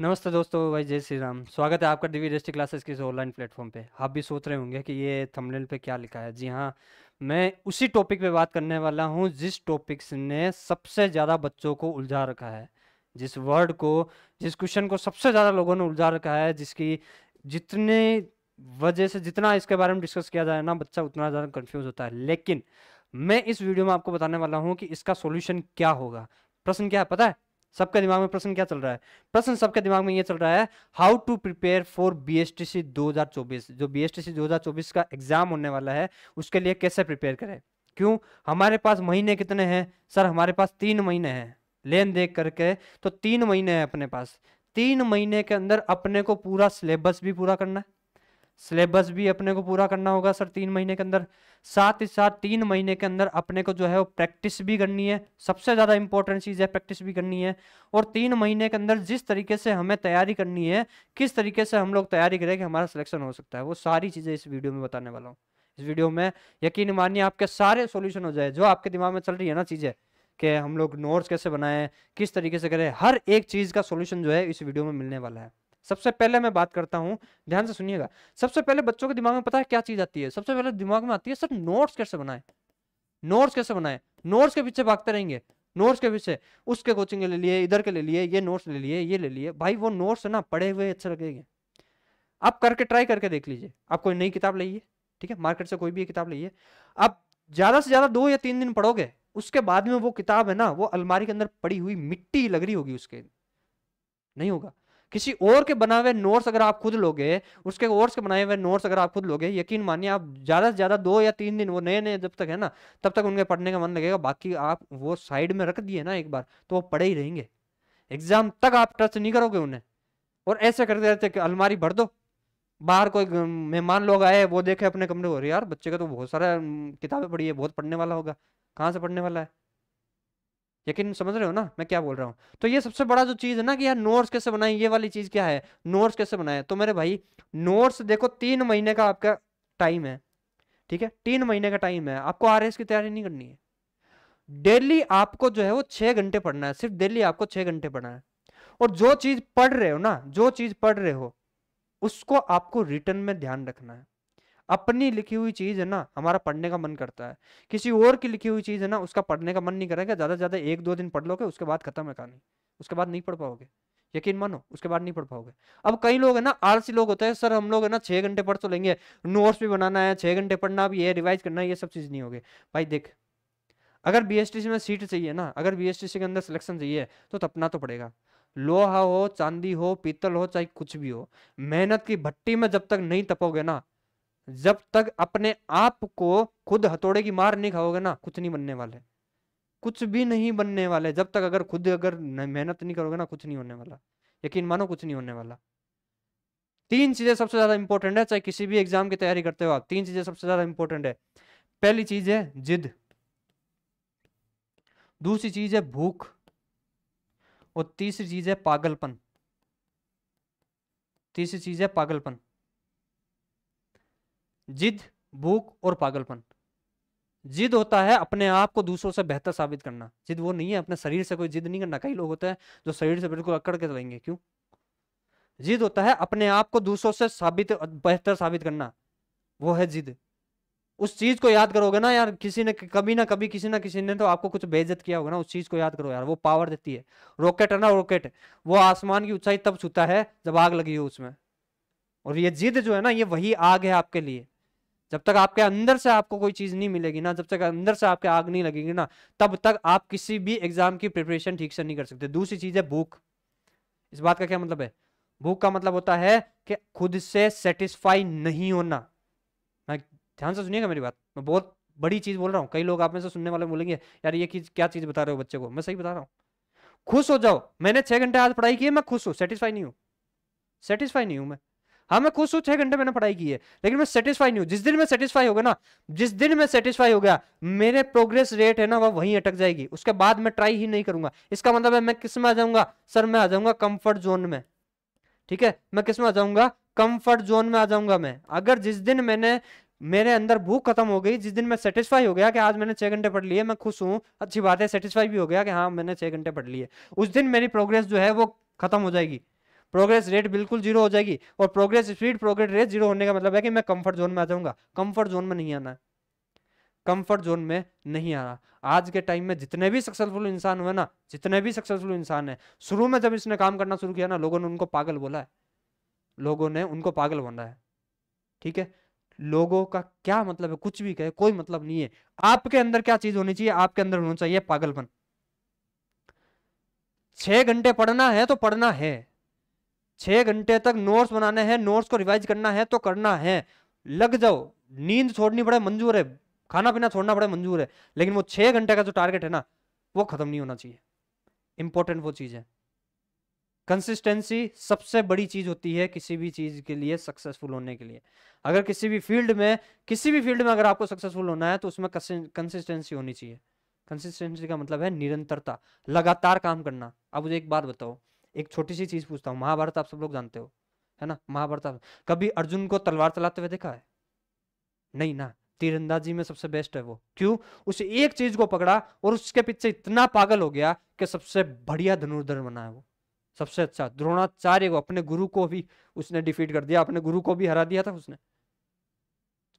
नमस्ते दोस्तों भाई जय श्री राम स्वागत है आपका दिव्य डिस्ट्रिक्ट क्लासेस के ऑनलाइन प्लेटफॉर्म पे आप भी सोच रहे होंगे कि ये थंबनेल पे क्या लिखा है जी हाँ मैं उसी टॉपिक पे बात करने वाला हूँ जिस टॉपिक ने सबसे ज़्यादा बच्चों को उलझा रखा है जिस वर्ड को जिस क्वेश्चन को सबसे ज़्यादा लोगों ने उलझा रखा है जिसकी जितने वजह से जितना इसके बारे में डिस्कस किया जाए ना बच्चा उतना ज़्यादा कन्फ्यूज़ होता है लेकिन मैं इस वीडियो में आपको बताने वाला हूँ कि इसका सोल्यूशन क्या होगा प्रश्न क्या है पता है सबके दिमाग में प्रश्न क्या चल रहा है प्रश्न सबके दिमाग में ये चल रहा है how to prepare for B S T C दो हजार चौबीस जो बी एस टी सी दो हजार चौबीस का एग्जाम होने वाला है उसके लिए कैसे प्रिपेयर करें क्यों हमारे पास महीने कितने हैं सर हमारे पास तीन महीने हैं लेन देख करके तो तीन महीने हैं अपने पास तीन महीने के अंदर अपने को पूरा सिलेबस भी पूरा करना है सिलेबस भी अपने को पूरा करना होगा सर तीन महीने के अंदर साथ ही साथ तीन महीने के अंदर अपने को जो है वो प्रैक्टिस भी करनी है सबसे ज़्यादा इंपॉर्टेंट चीज़ है प्रैक्टिस भी करनी है और तीन महीने के अंदर जिस तरीके से हमें तैयारी करनी है किस तरीके से हम लोग तैयारी करें कि हमारा सिलेक्शन हो सकता है वो सारी चीज़ें इस वीडियो में बताने वाला हूँ इस वीडियो में यकीन मानिए आपके सारे सोल्यूशन हो जाए जो आपके दिमाग में चल रही है ना चीज़ें कि हम लोग नोट्स कैसे बनाएं किस तरीके से करें हर एक चीज़ का सोल्यूशन जो है इस वीडियो में मिलने वाला है सबसे पहले मैं बात करता हूँ ध्यान से सुनिएगा सबसे पहले बच्चों के दिमाग में पता है क्या चीज आती है सबसे पहले दिमाग में आती है सर नोट्स कैसे बनाए नोट्स कैसे बनाए नोट्स के पीछे भागते रहेंगे नोट्स के पीछे उसके कोचिंग ले लिए इधर के ले लिए ये नोट्स ले लिए ये ले लिए भाई वो नोट्स ना पढ़े हुए अच्छे लगेंगे आप करके ट्राई करके देख लीजिए आप कोई नई किताब लाइए ठीक है मार्केट से कोई भी किताब लाइए आप ज्यादा से ज्यादा दो या तीन दिन पढ़ोगे उसके बाद में वो किताब है ना वो अलमारी के अंदर पड़ी हुई मिट्टी लग रही होगी उसके नहीं होगा किसी और के बनाए हुए नोट्स अगर आप खुद लोगे उसके और के बनाए हुए नोट्स अगर आप खुद लोगे यकीन मानिए आप ज़्यादा से ज़्यादा दो या तीन दिन वो नए नए जब तक है ना तब तक उनके पढ़ने का मन लगेगा बाकी आप वो साइड में रख दिए ना एक बार तो वो पढ़े ही रहेंगे एग्जाम तक आप टच नहीं करोगे उन्हें और ऐसे करते रहते कि अलमारी भर दो बाहर कोई मेहमान लोग आए वो देखे अपने कमरे हो यार बच्चे का तो बहुत सारा किताबें पढ़ी है बहुत पढ़ने वाला होगा कहाँ से पढ़ने वाला है यकीन समझ रहे हो ना मैं क्या बोल रहा हूँ तो ये सबसे बड़ा जो चीज़ है ना कि यार नोट्स कैसे बनाए ये वाली चीज़ क्या है नोट्स कैसे बनाए तो मेरे भाई नोट्स देखो तीन महीने का आपका टाइम है ठीक है तीन महीने का टाइम है आपको आर की तैयारी नहीं करनी है डेली आपको जो है वो छः घंटे पढ़ना है सिर्फ डेली आपको छः घंटे पढ़ना है और जो चीज़ पढ़ रहे हो ना जो चीज़ पढ़ रहे हो उसको आपको रिटर्न में ध्यान रखना है अपनी लिखी हुई चीज़ है ना हमारा पढ़ने का मन करता है किसी और की लिखी हुई चीज़ है ना उसका पढ़ने का मन नहीं करेगा ज़्यादा से ज़्यादा एक दो दिन पढ़ लोगे उसके बाद खत्म है कहानी उसके बाद नहीं पढ़ पाओगे यकीन मानो उसके बाद नहीं पढ़ पाओगे अब कई लोग है ना आलसी लोग होते हैं सर हम लोग है ना छः घंटे पढ़ तो लेंगे नोट्स भी बनाना है छः घंटे पढ़ना भी ये रिवाइज करना ये सब चीज़ नहीं होगी भाई देख अगर बी में सीट चाहिए ना अगर बी के अंदर सिलेक्शन चाहिए तो तपना तो पड़ेगा लोहा हो चांदी हो पीतल हो चाहे कुछ भी हो मेहनत की भट्टी में जब तक नहीं तपोगे ना जब तक अपने आप को खुद हथौड़े की मार नहीं खाओगे ना कुछ नहीं बनने वाले कुछ भी नहीं बनने वाले जब तक अगर खुद अगर मेहनत नहीं करोगे ना कुछ नहीं होने वाला यकीन मानो कुछ नहीं होने वाला तीन चीजें सबसे ज्यादा इंपॉर्टेंट है चाहे किसी भी एग्जाम की तैयारी करते हो आप तीन चीजें सबसे ज्यादा इंपॉर्टेंट है पहली चीज है जिद दूसरी चीज है भूख और तीसरी चीज है पागलपन तीसरी चीज है पागलपन जिद भूख और पागलपन जिद होता है अपने आप को दूसरों से बेहतर साबित करना जिद वो नहीं है अपने शरीर से कोई जिद नहीं करना कई लोग होते हैं जो शरीर से बिल्कुल अकड़ के चलेंगे क्यों जिद होता है अपने आप को दूसरों से साबित बेहतर साबित करना वो है जिद उस चीज को याद करोगे ना यार किसी ने कभी ना कभी किसी ना किसी ने तो आपको कुछ बेइज्जत किया होगा ना उस चीज को याद करो यार वो पावर देती है रॉकेट है ना रॉकेट वो आसमान की ऊंचाई तब छूता है जब आग लगी हो उसमें और ये जिद जो है ना ये वही आग है आपके लिए जब तक आपके अंदर से आपको कोई चीज़ नहीं मिलेगी ना जब तक अंदर से आपके आग नहीं लगेगी ना तब तक आप किसी भी एग्जाम की प्रिपरेशन ठीक से नहीं कर सकते दूसरी चीज़ है भूख इस बात का क्या मतलब है भूख का मतलब होता है कि खुद से सेटिस्फाई नहीं होना मैं ध्यान से सुनिएगा मेरी बात मैं बहुत बड़ी चीज़ बोल रहा हूँ कई लोग आप में से सुनने वाले बोलेंगे यार ये क्या चीज़ बता रहे हो बच्चे को मैं सही बता रहा हूँ खुश हो जाओ मैंने छह घंटे आज पढ़ाई की है मैं खुश हूँ सेटिस्फाई नहीं हूँ सेटिस्फाई नहीं हूँ मैं हाँ मैं खुश हूँ छह घंटे मैंने पढ़ाई की है लेकिन मैं सेटिस्फाई नहीं हूँ जिस दिन मैं सेटिस्फाई होगा ना जिस दिन मैं सेटिस्फाई हो गया मेरे प्रोग्रेस रेट है ना वह वहीं अटक जाएगी उसके बाद मैं ट्राई ही नहीं करूंगा इसका मतलब है मैं किस में आ जाऊंगा सर मैं आ जाऊंगा कम्फर्ट जोन में ठीक है मैं किस में आ जाऊंगा कम्फर्ट जोन में आ जाऊंगा मैं अगर जिस दिन मैंने मेरे अंदर भूख खत्म हो गई जिस दिन मैं सेटिस्फाई हो गया कि आज मैंने छः घंटे पढ़ लिए मैं खुश हूँ अच्छी बात है सेटिस्फाई भी हो गया कि हाँ मैंने छः घंटे पढ़ लिए उस दिन मेरी प्रोग्रेस जो है वो खत्म हो जाएगी प्रोग्रेस रेट बिल्कुल जीरो हो जाएगी और progress speed progress rate zero होने का मतलब है कि मैं कंफर्ट जोन में आ जाऊंगा कंफर्ट जोन में नहीं आना कंफर्ट जोन में नहीं आना आज के टाइम में जितने भी सक्सेसफुल इंसान हुए ना जितने भी सक्सेसफुल इंसान है शुरू में जब इसने काम करना शुरू किया ना लोगों ने उनको पागल बोला है लोगों ने उनको पागल बोला है ठीक है लोगों का क्या मतलब है कुछ भी कहे कोई मतलब नहीं है आपके अंदर क्या चीज होनी चाहिए आपके अंदर होना चाहिए पागलपन छह घंटे पढ़ना है तो पढ़ना है छः घंटे तक नोट्स बनाने हैं नोट्स को रिवाइज करना है तो करना है लग जाओ नींद छोड़नी पड़े मंजूर है खाना पीना छोड़ना पड़े मंजूर है लेकिन वो छः घंटे का जो टारगेट है ना वो ख़त्म नहीं होना चाहिए इंपॉर्टेंट वो चीज़ है कंसिस्टेंसी सबसे बड़ी चीज़ होती है किसी भी चीज़ के लिए सक्सेसफुल होने के लिए अगर किसी भी फील्ड में किसी भी फील्ड में अगर आपको सक्सेसफुल होना है तो उसमें कंसिस्टेंसी होनी चाहिए कंसिस्टेंसी का मतलब है निरंतरता लगातार काम करना अब मुझे एक बात बताओ एक छोटी सी चीज पूछता हूँ महाभारत आप सब लोग जानते हो है ना महाभारत कभी अर्जुन को तलवार चलाते हुए देखा है नहीं ना तीरंदाजी में सबसे बेस्ट है वो क्यों उस एक चीज को पकड़ा और उसके पीछे इतना पागल हो गया कि सबसे बढ़िया धनुर्धर बना है वो सबसे अच्छा द्रोणाचार्य को अपने गुरु को भी उसने डिफीट कर दिया अपने गुरु को भी हरा दिया था उसने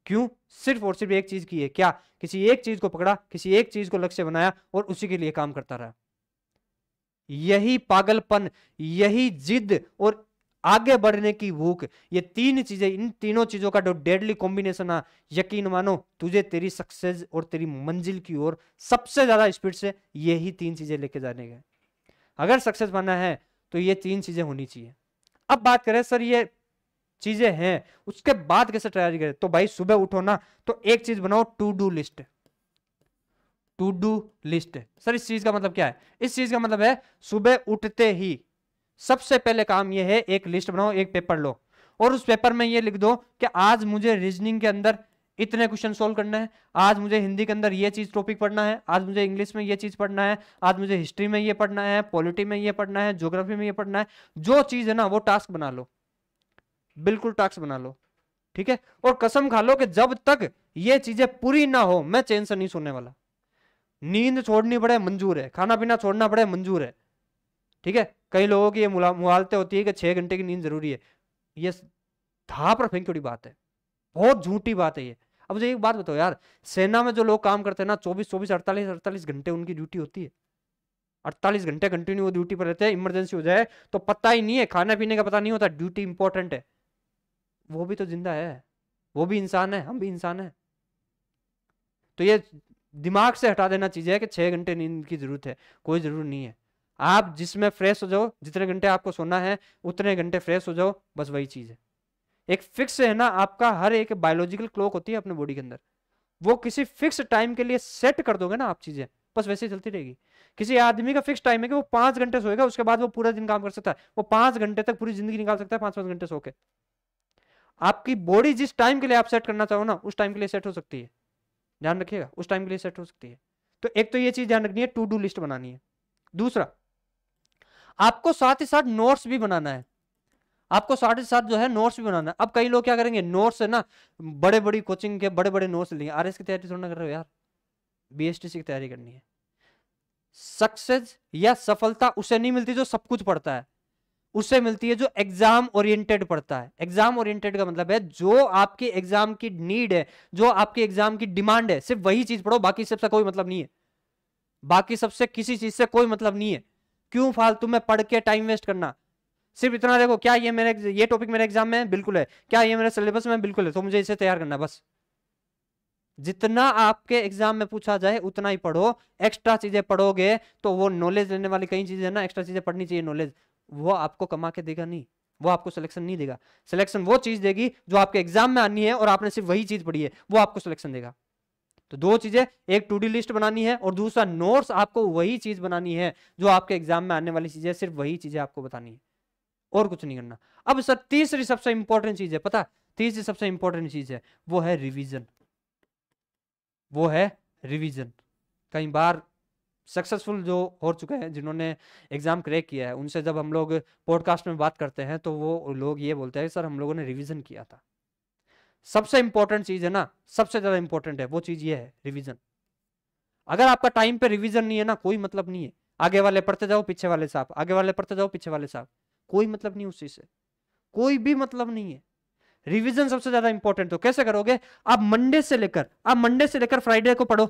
क्यों सिर्फ और सिर्फ एक चीज की है क्या किसी एक चीज को पकड़ा किसी एक चीज को लक्ष्य बनाया और उसी के लिए काम करता रहा यही पागलपन यही जिद और आगे बढ़ने की भूख ये तीन चीजें इन तीनों चीजों का जो डेडली कॉम्बिनेशन है यकीन मानो तुझे तेरी सक्सेस और तेरी मंजिल की ओर सबसे ज्यादा स्पीड से यही तीन चीजें लेके जाने गए अगर सक्सेस बनना है तो ये तीन चीजें होनी चाहिए अब बात करें सर ये चीजें हैं उसके बाद कैसे तैयारी करें तो भाई सुबह उठो ना तो एक चीज बनाओ to do list to do list sir इस चीज का मतलब क्या है इस चीज का मतलब है सुबह उठते ही सबसे पहले काम यह है एक लिस्ट बनाओ एक पेपर लो और उस पेपर में यह लिख दो कि आज मुझे रीजनिंग के अंदर इतने क्वेश्चन सोल्व करना है आज मुझे हिंदी के अंदर ये चीज टॉपिक पढ़ना है आज मुझे इंग्लिश में ये चीज पढ़ना है आज मुझे हिस्ट्री में ये पढ़ना है पॉलिटी में ये पढ़ना है ज्योग्राफी में ये पढ़ना है जो चीज है ना वो टास्क बना लो बिल्कुल टास्क बना लो ठीक है और कसम खा लो कि जब तक ये चीजें पूरी ना हो मैं चैन से नहीं सुनने वाला नींद छोड़नी पड़े मंजूर है खाना पीना छोड़ना पड़े मंजूर है ठीक है कई लोगों की ये मुहालतें होती है कि छः घंटे की नींद जरूरी है ये था पर फेंकी उड़ी बात है बहुत झूठी बात है ये अब मुझे एक बात बताओ यार सेना में जो लोग काम करते हैं ना चौबीस चौबीस अड़तालीस अड़तालीस घंटे उनकी ड्यूटी होती है अड़तालीस घंटे कंटिन्यू वो ड्यूटी पर रहते हैं इमरजेंसी हो जाए तो पता ही नहीं है खाने पीने का पता नहीं होता ड्यूटी इंपॉर्टेंट है वो भी तो जिंदा है वो भी इंसान है हम भी इंसान है तो ये दिमाग से हटा देना चीजें कि छः घंटे नींद की ज़रूरत है कोई ज़रूरत नहीं है आप जिसमें फ्रेश हो जाओ जितने घंटे आपको सोना है उतने घंटे फ्रेश हो जाओ बस वही चीज़ है एक फिक्स है ना आपका हर एक बायोलॉजिकल क्लॉक होती है अपने बॉडी के अंदर वो किसी फिक्स टाइम के लिए सेट कर दोगे ना आप चीज़ें बस वैसे ही चलती रहेगी किसी आदमी का फिक्स टाइम है कि वो पाँच घंटे सोएगा उसके बाद वो पूरा दिन काम कर सकता है वो पाँच घंटे तक पूरी जिंदगी निकाल सकता है पाँच पाँच घंटे सो के आपकी बॉडी जिस टाइम के लिए आप सेट करना चाहो ना उस टाइम के लिए सेट हो सकती है ध्यान रखिएगा उस टाइम के लिए सेट हो सकती है तो एक तो ये चीज ध्यान रखनी है टू डू लिस्ट बनानी है दूसरा आपको साथ ही साथ नोट्स भी बनाना है आपको साथ ही साथ जो है नोट्स भी बनाना है अब कई लोग क्या करेंगे नोट्स है ना बड़े बड़ी कोचिंग के बड़े बड़े नोट्स लेंगे आर की तैयारी थोड़ा ना कर रहे हो यार बी की तैयारी करनी है सक्सेस या सफलता उसे नहीं मिलती जो सब कुछ पढ़ता है उससे मिलती है जो एग्जाम ओरिएंटेड पढ़ता है एग्जाम ओरिएंटेड का मतलब है जो आपके एग्जाम की नीड है जो आपके एग्जाम की डिमांड है सिर्फ वही चीज पढ़ो बाकी सबसे कोई मतलब नहीं है बाकी सबसे किसी चीज से कोई मतलब नहीं है क्यों फालतू में पढ़ के टाइम वेस्ट करना सिर्फ इतना देखो क्या ये मेरे ये टॉपिक मेरे एग्जाम में बिल्कुल है क्या ये मेरे सिलेबस में बिल्कुल है तो मुझे इसे तैयार करना बस जितना आपके एग्जाम में पूछा जाए उतना ही पढ़ो एक्स्ट्रा चीजें पढ़ोगे तो वो नॉलेज लेने वाली कई चीजें ना एक्स्ट्रा चीजें पढ़नी चाहिए नॉलेज वो आपको कमा के देगा नहीं वो आपको सिलेक्शन नहीं देगा सिलेक्शन वो चीज देगी जो आपके एग्जाम में आनी है और आपने सिर्फ वही चीज पढ़ी है वो आपको सिलेक्शन देगा तो दो चीजें एक टू डी लिस्ट बनानी है और दूसरा नोट्स आपको वही चीज बनानी है जो आपके एग्जाम में आने वाली चीजें सिर्फ वही चीजें आपको बतानी है और कुछ नहीं करना अब सर तीसरी सबसे इंपॉर्टेंट चीज है पता तीसरी सबसे इंपॉर्टेंट चीज है वो है रिविजन वो है रिविजन कई बार सक्सेसफुल जो हो चुके हैं जिन्होंने एग्ज़ाम क्रैक किया है उनसे जब हम लोग पॉडकास्ट में बात करते हैं तो वो लोग ये बोलते हैं सर हम लोगों ने रिविज़न किया था सबसे इंपॉर्टेंट चीज़ है ना सबसे ज़्यादा इंपॉर्टेंट है वो चीज़ ये है रिविज़न अगर आपका टाइम पे रिविज़न नहीं है ना कोई मतलब नहीं है आगे वाले पढ़ते जाओ पीछे वाले साहब आगे वाले पढ़ते जाओ पीछे वाले साहब कोई मतलब नहीं उस चीज़ से कोई भी मतलब नहीं है रिविजन सबसे ज्यादा इंपॉर्टेंट तो कैसे करोगे आप मंडे से लेकर आप मंडे से लेकर फ्राइडे को पढ़ो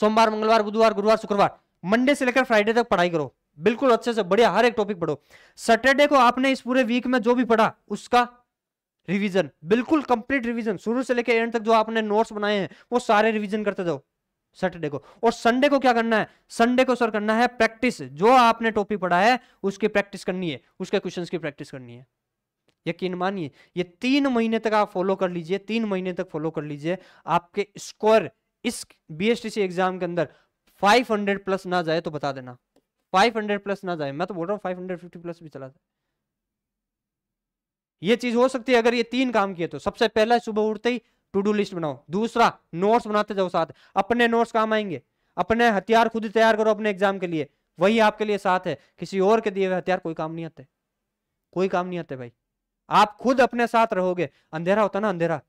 सोमवार मंगलवार बुधवार गुरुवार शुक्रवार मंडे से लेकर फ्राइडे तक पढ़ाई करो बिल्कुल अच्छे से बढ़िया हर एक टॉपिक पढ़ो सैटरडे को आपने इस पूरे वीक में जो भी पढ़ा उसका रिवीजन बिल्कुल कंप्लीट रिवीजन शुरू से लेकर एंड तक जो आपने नोट्स बनाए हैं वो सारे रिवीजन करते जाओ सैटरडे को और संडे को क्या करना है संडे को सर करना है प्रैक्टिस जो आपने टॉपिक पढ़ा है उसकी प्रैक्टिस करनी है उसके क्वेश्चन की प्रैक्टिस करनी है यकीन मानिए ये तीन महीने तक आप फॉलो कर लीजिए तीन महीने तक फॉलो कर लीजिए आपके स्कोर इस बीएसटीसी एग्जाम के अंदर 500 प्लस ना जाए तो बता देना 500 प्लस ना जाए मैं तो बोल रहा हूँ 550 प्लस भी चला जाए ये चीज हो सकती है अगर ये तीन काम किए तो सबसे पहला सुबह उठते ही टू डू लिस्ट बनाओ दूसरा नोट्स बनाते जाओ साथ अपने नोट्स काम आएंगे अपने हथियार खुद तैयार करो अपने एग्जाम के लिए वही आपके लिए साथ है किसी और के दिए हुए हथियार कोई काम नहीं आते कोई काम नहीं आते भाई आप खुद अपने साथ रहोगे अंधेरा होता ना अंधेरा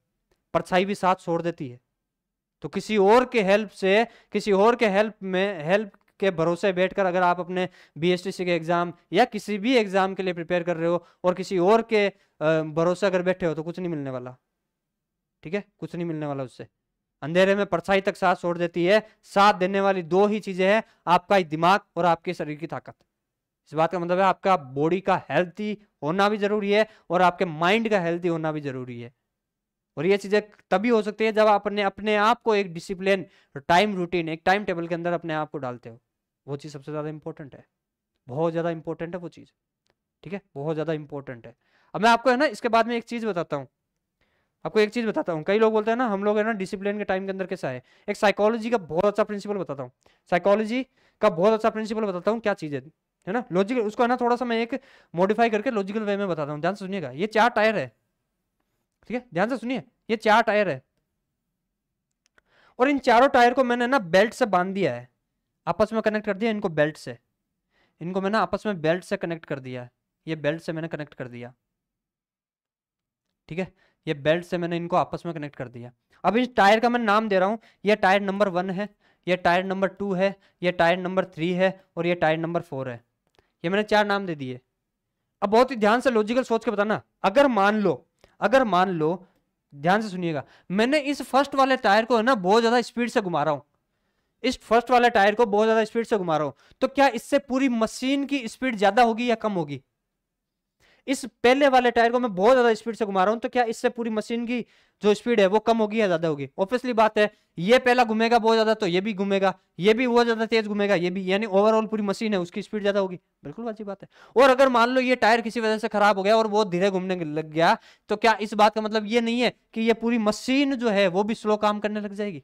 परछाई भी साथ छोड़ देती है तो किसी और के हेल्प से किसी और के हेल्प में हेल्प के भरोसे बैठकर अगर आप अपने बीएसटीसी के एग्ज़ाम या किसी भी एग्ज़ाम के लिए प्रिपेयर कर रहे हो और किसी और के भरोसे अगर बैठे हो तो कुछ नहीं मिलने वाला ठीक है कुछ नहीं मिलने वाला उससे अंधेरे में परछाई तक साथ छोड़ देती है साथ देने वाली दो ही चीज़ें हैं आपका दिमाग और आपके शरीर की ताकत इस बात का मतलब है आपका बॉडी का हेल्थी होना भी ज़रूरी है और आपके माइंड का हेल्थी होना भी ज़रूरी है और ये चीज़ें तभी हो सकती है जब आप अपने अपने आप को एक डिसिप्लिन टाइम रूटीन एक टाइम टेबल के अंदर अपने आप को डालते हो वो चीज़ सबसे ज़्यादा इंपॉर्टेंट है बहुत ज़्यादा इंपॉर्टेंट है वो चीज़ ठीक है बहुत ज़्यादा इंपॉर्टेंट है अब मैं आपको है ना इसके बाद में एक चीज़ बताता हूँ आपको एक चीज़ बताता हूँ कई लोग बोलते हैं ना हम लोग है ना डिसिप्लिन के टाइम के अंदर कैसा है एक साइकोलॉजी का बहुत अच्छा प्रिंसिपल बताता हूँ साइकोलॉजी का बहुत अच्छा प्रिंसिपल बताता हूँ क्या चीज़ है है ना लॉजिकल उसको है ना थोड़ा सा मैं एक मॉडिफाई करके लॉजिकल वे में बताता हूँ ध्यान सुनिएगा ये चार टायर है ठीक है ध्यान से सुनिए ये चार टायर है और इन चारों टायर को मैंने ना बेल्ट से बांध दिया है आपस में कनेक्ट कर दिया इनको बेल्ट से इनको मैंने आपस में बेल्ट से कनेक्ट कर दिया है ये बेल्ट से मैंने कनेक्ट कर दिया ठीक है ये बेल्ट से मैंने इनको आपस में कनेक्ट कर दिया अब इस टायर का मैं नाम दे रहा हूँ ये टायर नंबर वन है ये टायर नंबर टू है ये टायर नंबर थ्री है और ये टायर नंबर फोर है ये मैंने चार नाम दे दिए अब बहुत ही ध्यान से लॉजिकल सोच के बताना अगर मान लो अगर मान लो ध्यान से सुनिएगा मैंने इस फर्स्ट वाले टायर को है ना बहुत ज़्यादा स्पीड से घुमा रहा हूं इस फर्स्ट वाले टायर को बहुत ज़्यादा स्पीड से घुमा रहा हूं तो क्या इससे पूरी मशीन की स्पीड ज़्यादा होगी या कम होगी इस पहले वाले टायर को मैं बहुत ज्यादा स्पीड से घुमा रहा हूँ तो क्या इससे पूरी मशीन की जो स्पीड है वो कम होगी या ज्यादा होगी ऑब्वियसली बात है ये पहला घूमेगा बहुत ज्यादा तो ये भी घूमेगा ये भी बहुत ज्यादा तेज घूमेगा ये भी यानी ओवरऑल पूरी मशीन है उसकी स्पीड ज्यादा होगी बिल्कुल अच्छी बात है और अगर मान लो ये टायर किसी वजह से खराब हो गया और बहुत धीरे घूमने लग गया तो क्या इस बात का मतलब ये नहीं है कि ये पूरी मशीन जो है वो भी स्लो काम करने लग जाएगी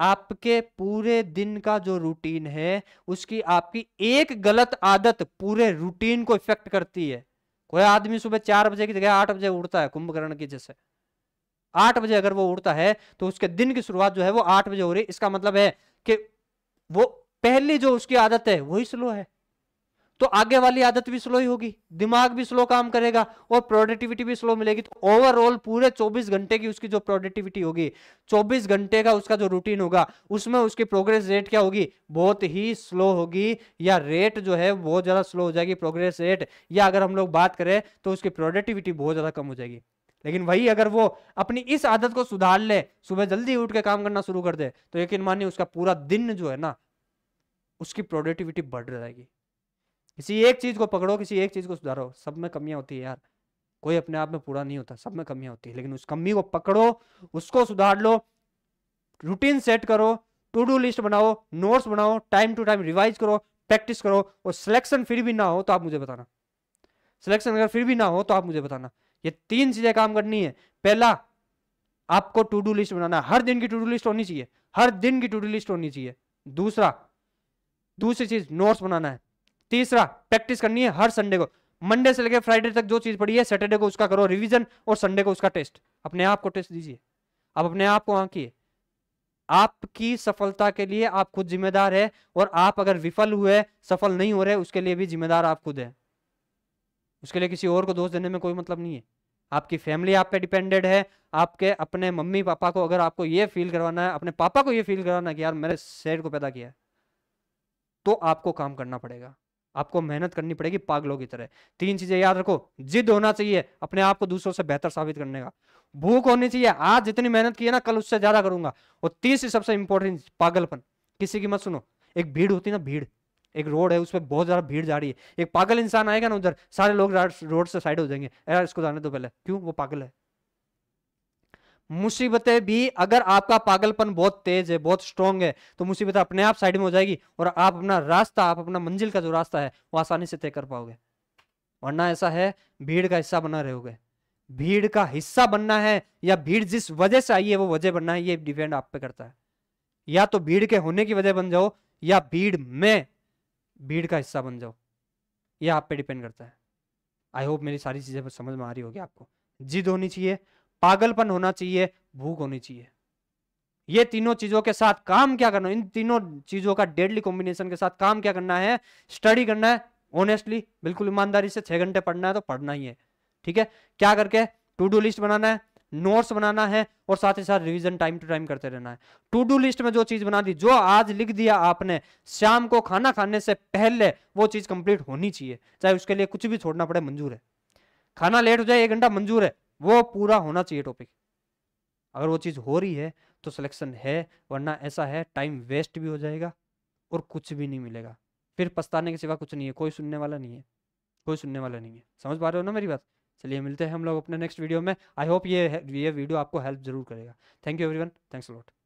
आपके पूरे दिन का जो रूटीन है उसकी आपकी एक गलत आदत पूरे रूटीन को इफेक्ट करती है कोई आदमी सुबह चार बजे की जगह आठ बजे उठता है कुंभकर्ण की जैसे आठ बजे अगर वो उठता है तो उसके दिन की शुरुआत जो है वो आठ बजे हो रही इसका मतलब है कि वो पहली जो उसकी आदत है वही स्लो है तो आगे वाली आदत भी स्लो ही होगी दिमाग भी स्लो काम करेगा और प्रोडक्टिविटी भी स्लो मिलेगी तो ओवरऑल पूरे 24 घंटे की उसकी जो प्रोडक्टिविटी होगी 24 घंटे का उसका जो रूटीन होगा उसमें उसकी प्रोग्रेस रेट क्या होगी बहुत ही स्लो होगी या रेट जो है बहुत ज़्यादा स्लो हो जाएगी प्रोग्रेस रेट या अगर हम लोग बात करें तो उसकी प्रोडक्टिविटी बहुत ज़्यादा कम हो जाएगी लेकिन वही अगर वो अपनी इस आदत को सुधार ले सुबह जल्दी उठ के काम करना शुरू कर दे तो यकीन मानिए उसका पूरा दिन जो है ना उसकी प्रोडक्टिविटी बढ़ जाएगी किसी एक चीज़ को पकड़ो किसी एक चीज़ को सुधारो सब में कमियाँ होती है यार कोई अपने आप में पूरा नहीं होता सब में कमियाँ होती है लेकिन उस कमी को पकड़ो उसको सुधार लो रूटीन सेट करो टू डू लिस्ट बनाओ नोट्स बनाओ टाइम टू टाइम रिवाइज करो प्रैक्टिस करो और सिलेक्शन फिर भी ना हो तो आप मुझे बताना सिलेक्शन अगर फिर भी ना हो तो आप मुझे बताना ये तीन चीज़ें काम करनी है पहला आपको टू डू लिस्ट बनाना हर दिन की टू डू लिस्ट होनी चाहिए हर दिन की टू डू लिस्ट होनी चाहिए दूसरा दूसरी चीज नोट्स बनाना है तीसरा प्रैक्टिस करनी है हर संडे को मंडे से लेकर फ्राइडे तक जो चीज पड़ी है सैटरडे को उसका करो रिवीजन और संडे को उसका टेस्ट अपने आप को टेस्ट दीजिए आप अपने आप को आंकी हाँ आपकी सफलता के लिए आप खुद जिम्मेदार है और आप अगर विफल हुए सफल नहीं हो रहे उसके लिए भी जिम्मेदार आप खुद है उसके लिए किसी और को दोष देने में कोई मतलब नहीं है आपकी फैमिली आप पे डिपेंडेड है आपके अपने मम्मी पापा को अगर आपको ये फील करवाना है अपने पापा को ये फील करवाना है कि यार मेरे शेर को पैदा किया है तो आपको काम करना पड़ेगा आपको मेहनत करनी पड़ेगी पागलों की तरह तीन चीजें याद रखो जिद होना चाहिए अपने आप को दूसरों से बेहतर साबित करने का भूख होनी चाहिए आज जितनी मेहनत की है ना कल उससे ज्यादा करूंगा और तीसरी सबसे इंपॉर्टेंट पागलपन किसी की मत सुनो एक भीड़ होती ना भीड़ एक रोड है उस पर बहुत ज्यादा भीड़ जा रही है एक पागल इंसान आएगा ना उधर सारे लोग रोड से साइड हो जाएंगे यार इसको जाने दो पहले क्यों वो पागल है मुसीबतें भी अगर आपका पागलपन बहुत तेज है बहुत स्ट्रांग है तो मुसीबत अपने आप साइड में हो जाएगी और आप अपना रास्ता आप अपना मंजिल का जो रास्ता है वो आसानी से तय कर पाओगे वरना ऐसा है भीड़ का हिस्सा बना रहोगे भीड़ का हिस्सा बनना है या भीड़ जिस वजह से आई है वो वजह बनना है ये डिपेंड आप पे करता है या तो भीड़ के होने की वजह बन जाओ या भीड़ में भीड़ का हिस्सा बन जाओ यह आप पे डिपेंड करता है आई होप मेरी सारी चीज़ें समझ में आ रही होगी आपको जिद होनी चाहिए पागलपन होना चाहिए भूख होनी चाहिए ये तीनों चीजों के साथ काम क्या करना इन तीनों चीजों का डेडली कॉम्बिनेशन के साथ काम क्या करना है स्टडी करना है ऑनेस्टली बिल्कुल ईमानदारी से छह घंटे पढ़ना है तो पढ़ना ही है ठीक है क्या करके टू डू लिस्ट बनाना है नोट्स बनाना है और साथ ही साथ रिवीजन टाइम टू टाइम करते रहना है टू डू लिस्ट में जो चीज बना दी जो आज लिख दिया आपने शाम को खाना खाने से पहले वो चीज कंप्लीट होनी चाहिए चाहे उसके लिए कुछ भी छोड़ना पड़े मंजूर है खाना लेट हो जाए एक घंटा मंजूर है वो पूरा होना चाहिए टॉपिक अगर वो चीज़ हो रही है तो सिलेक्शन है वरना ऐसा है टाइम वेस्ट भी हो जाएगा और कुछ भी नहीं मिलेगा फिर पछताने के सिवा कुछ नहीं है कोई सुनने वाला नहीं है कोई सुनने वाला नहीं है समझ पा रहे हो ना मेरी बात चलिए मिलते हैं हम लोग अपने नेक्स्ट वीडियो में आई होप ये ये वीडियो आपको हेल्प जरूर करेगा thank you everyone thanks lot